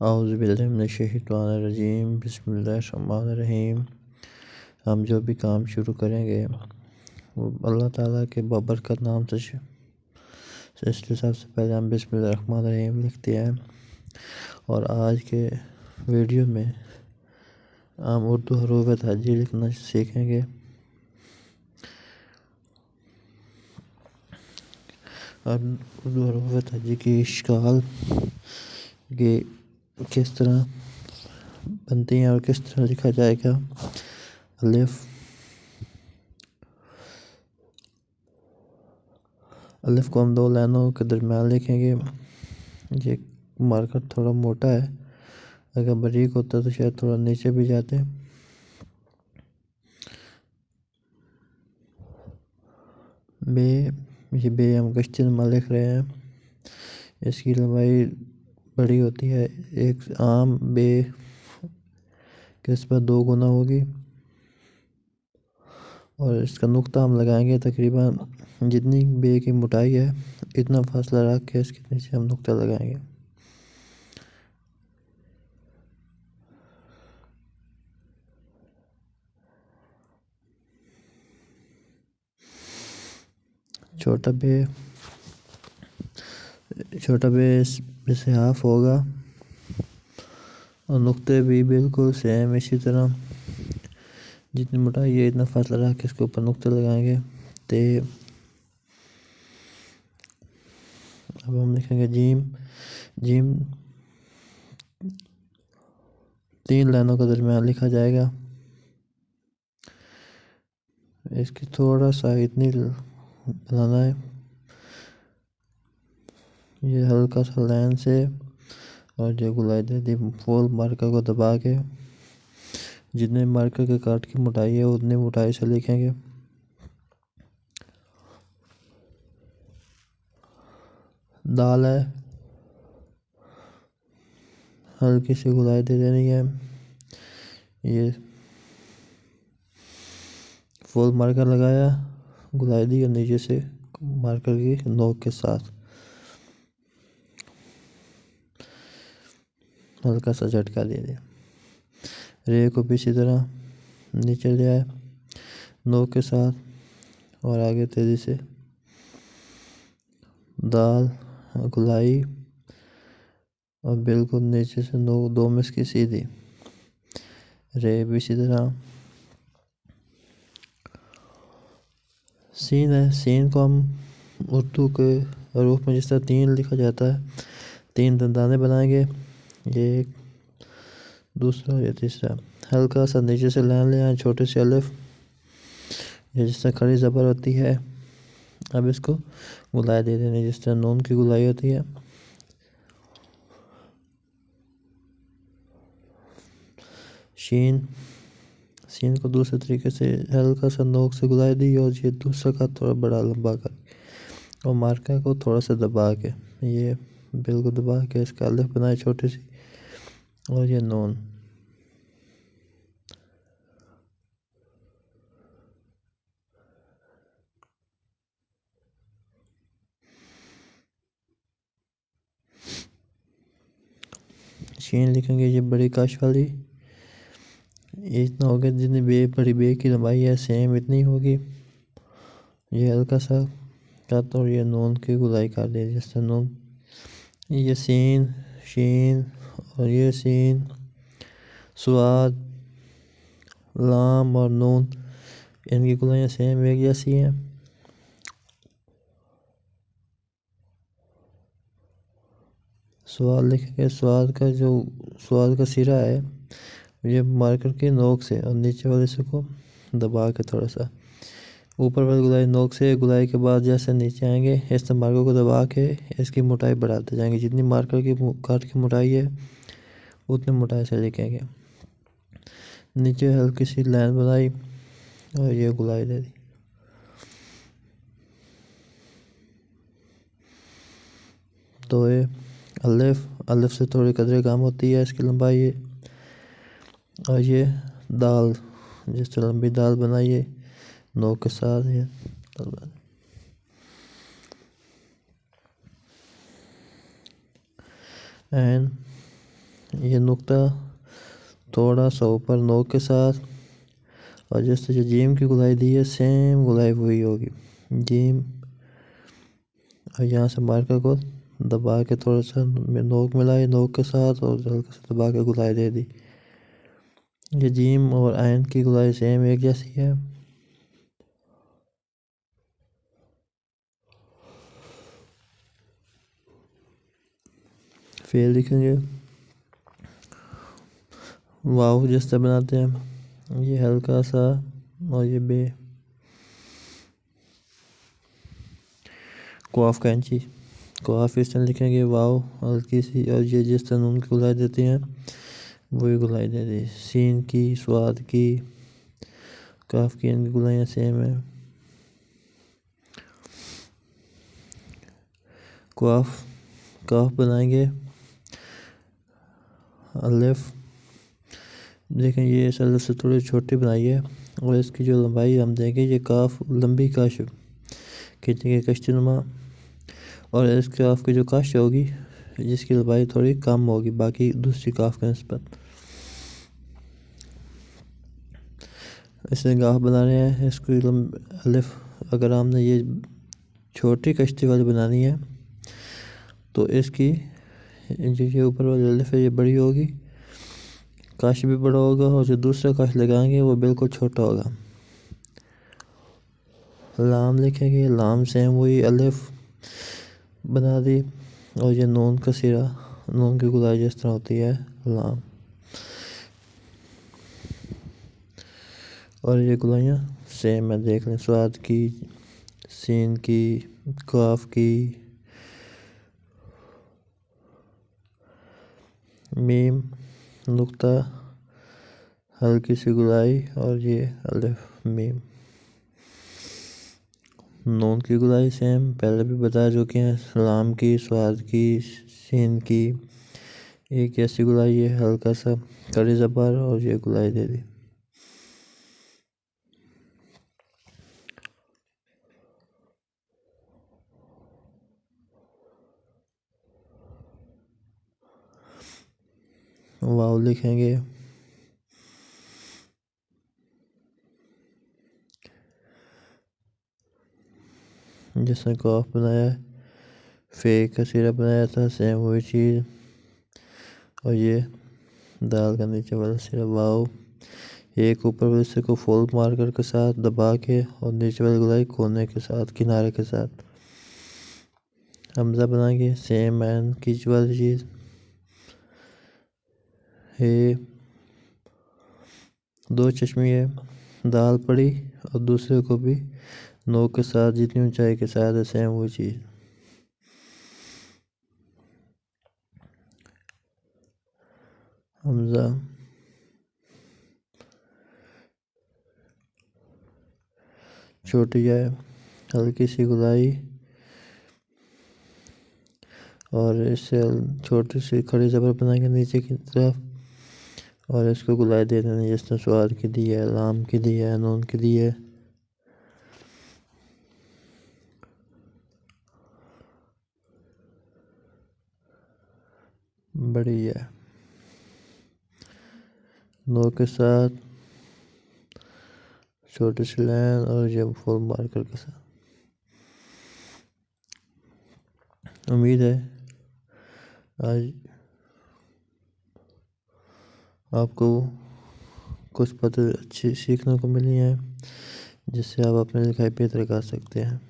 आउज़बिल्लिमिनशैतवानरजीम बसमीम हम जो भी काम शुरू करेंगे वो अल्लाह ताला के का नाम से इसके सबसे पहले हम बसमीम लिखते हैं और आज के वीडियो में हम उर्दू हरूफ तजी लिखना सीखेंगे और उर्दू हरूफ तजी की इश्काल के किस तरह बनती हैं और किस तरह लिखा जाएगा अलिफ अलिफ को हम दो लाइनों के दरमियान लिखेंगे ये मार्कर थोड़ा मोटा है अगर बरीक होता तो शायद थोड़ा नीचे भी जाते बे ये बे हम कश्ती नमा लिख रहे हैं इसकी लंबाई बड़ी होती है एक आम बे किस्मत दो गुना होगी और इसका नुकता हम लगाएंगे तकरीबन जितनी बे की मोटाई है इतना फासला रख के इसके नीचे हम नुकता लगाएंगे छोटा बे छोटा बे जैसे हाफ होगा और नुक्ते भी बिल्कुल सेम इसी तरह जितनी मोटाई है इतना फासला रख के इसके ऊपर नुक्ते लगाएंगे तो अब हम लिखेंगे जीम जीम तीन लाइनों के दरमियान लिखा जाएगा इसकी थोड़ा सा इतनी बनाना है ये हल्का सा लाइन से और जो गुलाई दे दी फोल मार्कर को दबा के जितने मार्कर के काट की मोटाई है उतनी मोटाई से लिखेंगे दाल है हल्की सी गुलाई दे देनी है ये फोल मार्कर लगाया गुलाई दी और नीचे से मार्कर की नोक के साथ हल्का सा झटका दे दिया रे को भी इसी तरह नीचे ले आए नोक के साथ और आगे तेज़ी से दाल गुलाई और बिल्कुल नीचे से दो दो में की सीधी रे भी इसी तरह सीन है सीन को हम उर्दू के रूप में जिस तरह तीन लिखा जाता है तीन दंदाने बनाएंगे ये एक दूसरा या तीसरा हल्का सा नीचे से लाइन ले आए छोटे से अलिफ ये जिस तरह खड़ी ज़बर होती है अब इसको गुलाई दे देने जिस तरह नून की गुलाई होती है शीन शीन को दूसरे तरीके से हल्का सा नोक से गुलाई दी और ये दूसरा का थोड़ा बड़ा लंबा कर और मार्का को थोड़ा सा दबा के ये बिल्कुल दबा के इसका अलग बनाए छोटी सी और ये नॉन चेन लिखेंगे ये बड़ी काश वाली ये इतना हो गया जितनी बे बड़ी बे की लंबाई है सेम इतनी होगी ये हल्का सा कत तो और ये नून की गुलाई कर दिया जिससे नून ये सीन शीन और ये सीन स्वाद लाम और नून इनकी कुलियाँ सेम एक जैसी हैं स्वाद लिखेंगे स्वाद का जो स्वाद का सिरा है ये मार्कर के नोक से और नीचे वाले से को दबा के थोड़ा सा ऊपर वाले गुलाई नोक से गुलाई के बाद जैसे नीचे आएंगे इस मार्कर तो को दबा के इसकी मोटाई बढ़ाते जाएंगे जितनी मार्कर की काट की मोटाई है उतनी मोटाई से लेके गया नीचे हल्की सी लाइन बनाई और ये गुलाई दे दी तो ये अलिफ अलिफ से थोड़ी कदरे काम होती है इसकी लंबाई है और ये दाल जिससे लंबी दाल बनाइए नौ के साथ ये एंड ये नुकता थोड़ा सा ऊपर नोक के साथ और जिस तरह जीम की गुलाई दी है सेम गुलाई हुई होगी जीम और यहाँ से मार्कर को दबा के थोड़ा सा नोक मिलाई नोक के साथ और हल्के से दबा के गुलाई दे दी ये जीम और आयन की गुलाई सेम एक जैसी है फिर लिखेंगे वाव जैसे बनाते हैं ये हल्का सा और ये बे कोआफ कैंची कोआफ इस तरह लिखेंगे वाव हल्की सी और ये जिस तरह नून की गुलाई देते हैं वही गुलाई दे है सीन की स्वाद की काफ की इनकी गुलाइयाँ सेम है कोआफ काफ बनाएंगे अलिफ देखें ये सर से थोड़ी छोटी बनाई है और इसकी जो लंबाई हम देंगे ये काफ लंबी काश खींचेंगे कश्ती नुमा और इस काफ की जो काश होगी जिसकी लंबाई थोड़ी कम होगी बाकी दूसरी काफ के नस्बत इसने गाफ बना रहे हैं इसकी अलिफ अगर हमने ये छोटी कश्ती वाली बनानी है तो इसकी जो ये ऊपर वाली अलिफ है ये बड़ी होगी काश भी बड़ा होगा और जो दूसरा काश लगाएंगे वो बिल्कुल छोटा होगा लाम लिखेंगे लाम से हम वही अलिफ बना दी और ये नून का सिरा नून की गुलाई जिस तरह होती है लाम और ये गुलाइयाँ सेम है देख लें स्वाद की सीन की काफ की मीम नुकता हल्की सी गुलाई और ये अलिफ मीम नून की गुलाई सेम पहले भी बता चुके हैं सलाम की स्वाद की सीन की एक ऐसी गुलाई है हल्का सा कड़ी ज़बर और ये गुलाई दे दी वाव लिखेंगे जिसने कॉफ बनाया फेक का सिरप बनाया था सेम वही चीज़ और ये दाल का नीचे वाला सिरप वाओ एक ऊपर वाले हिस्से को फोल्ड मार्कर के साथ दबा के और नीचे वाले गुलाई कोने के साथ किनारे के साथ हमजा बनाएंगे सेम एंड कीच वाली चीज़ है दो चश्मे है दाल पड़ी और दूसरे को भी नोक के साथ जितनी ऊंचाई के साथ है सेम वो चीज़ हमजा छोटी जाए हल्की सी गुलाई और इससे छोटी सी खड़ी जबर बनाएंगे नीचे की तरफ और इसको गुलाई दे देना जिसने स्वाद की दी है लाम की दी है नून की दी है बड़ी है नो के साथ छोटे से लाइन और ये फोर मार्कर के साथ उम्मीद है आज आपको कुछ पद अच्छे सीखने को मिली हैं जिससे आप अपनी लिखाई बेहतर कर सकते हैं